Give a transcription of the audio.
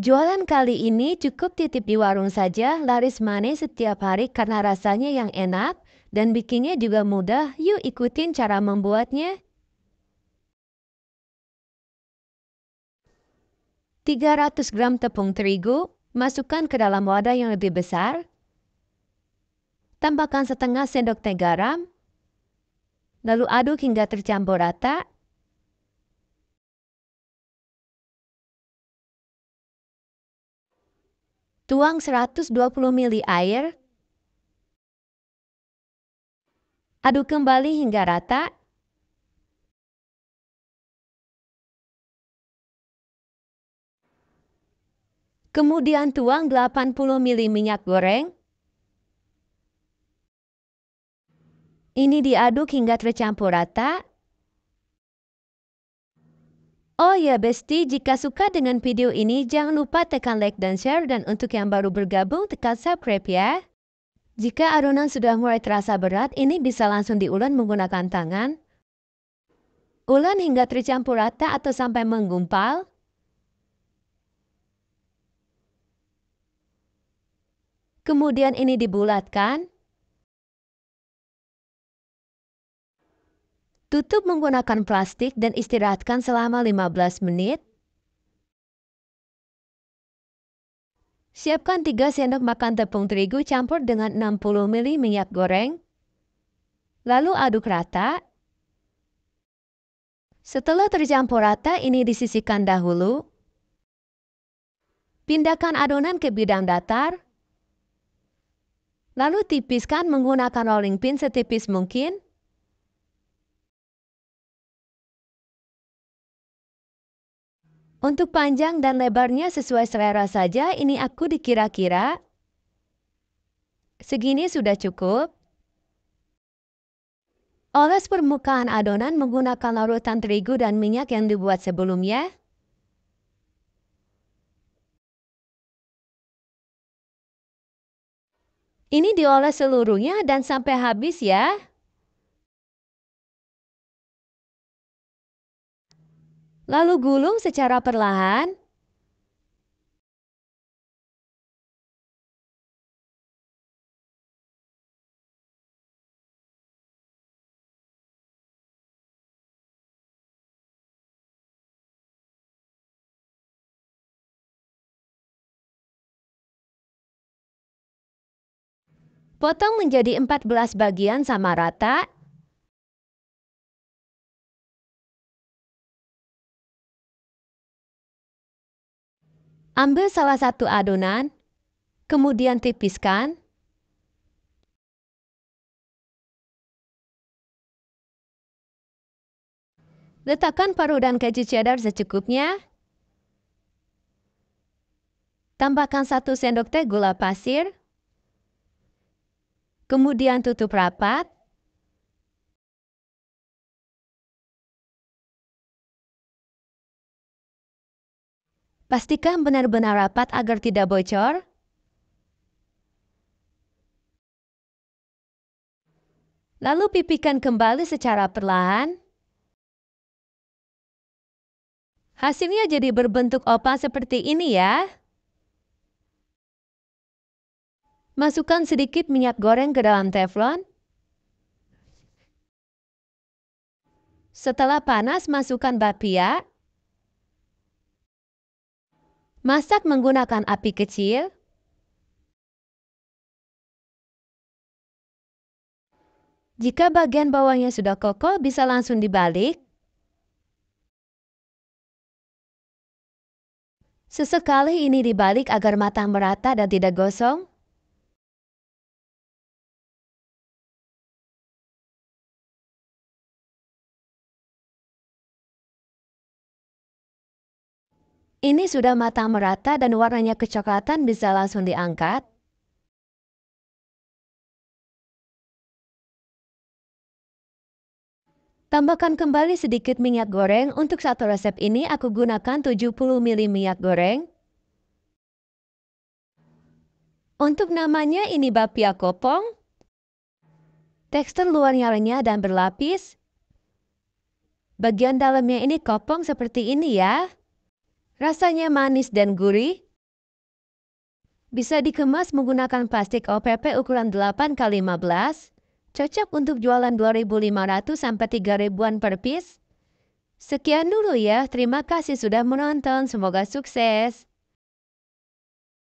Jualan kali ini cukup titip di warung saja, laris manis setiap hari karena rasanya yang enak dan bikinnya juga mudah. Yuk ikutin cara membuatnya. 300 gram tepung terigu, masukkan ke dalam wadah yang lebih besar. Tambahkan setengah sendok teh garam. Lalu aduk hingga tercampur rata. Tuang 120 ml air. Aduk kembali hingga rata. Kemudian tuang 80 ml minyak goreng. Ini diaduk hingga tercampur rata. Oh ya Besti, jika suka dengan video ini jangan lupa tekan like dan share dan untuk yang baru bergabung tekan subscribe ya. Jika adonan sudah mulai terasa berat, ini bisa langsung diulen menggunakan tangan. Ulen hingga tercampur rata atau sampai menggumpal. Kemudian ini dibulatkan. Tutup menggunakan plastik dan istirahatkan selama 15 menit. Siapkan 3 sendok makan tepung terigu campur dengan 60 ml minyak goreng. Lalu aduk rata. Setelah tercampur rata, ini disisihkan dahulu. Pindahkan adonan ke bidang datar. Lalu tipiskan menggunakan rolling pin setipis mungkin. Untuk panjang dan lebarnya sesuai selera saja, ini aku dikira-kira. Segini sudah cukup. Oles permukaan adonan menggunakan larutan terigu dan minyak yang dibuat sebelumnya. Ini dioles seluruhnya dan sampai habis ya. lalu gulung secara perlahan Potong menjadi 14 bagian sama rata Ambil salah satu adonan, kemudian tipiskan. Letakkan paru dan keju cheddar secukupnya. Tambahkan satu sendok teh gula pasir. Kemudian tutup rapat. Pastikan benar-benar rapat agar tidak bocor. Lalu pipikan kembali secara perlahan. Hasilnya jadi berbentuk oval seperti ini ya. Masukkan sedikit minyak goreng ke dalam teflon. Setelah panas, masukkan papia. Masak menggunakan api kecil. Jika bagian bawahnya sudah kokoh, bisa langsung dibalik. Sesekali ini dibalik agar matang merata dan tidak gosong. Ini sudah matang merata dan warnanya kecoklatan bisa langsung diangkat. Tambahkan kembali sedikit minyak goreng. Untuk satu resep ini aku gunakan 70 ml minyak goreng. Untuk namanya ini bapia kopong. Tekstur luarnya renyah dan berlapis. Bagian dalamnya ini kopong seperti ini ya. Rasanya manis dan gurih. Bisa dikemas menggunakan plastik OPP ukuran 8x15. Cocok untuk jualan 2.500 sampai 3.000-an per piece. Sekian dulu ya, terima kasih sudah menonton, semoga sukses.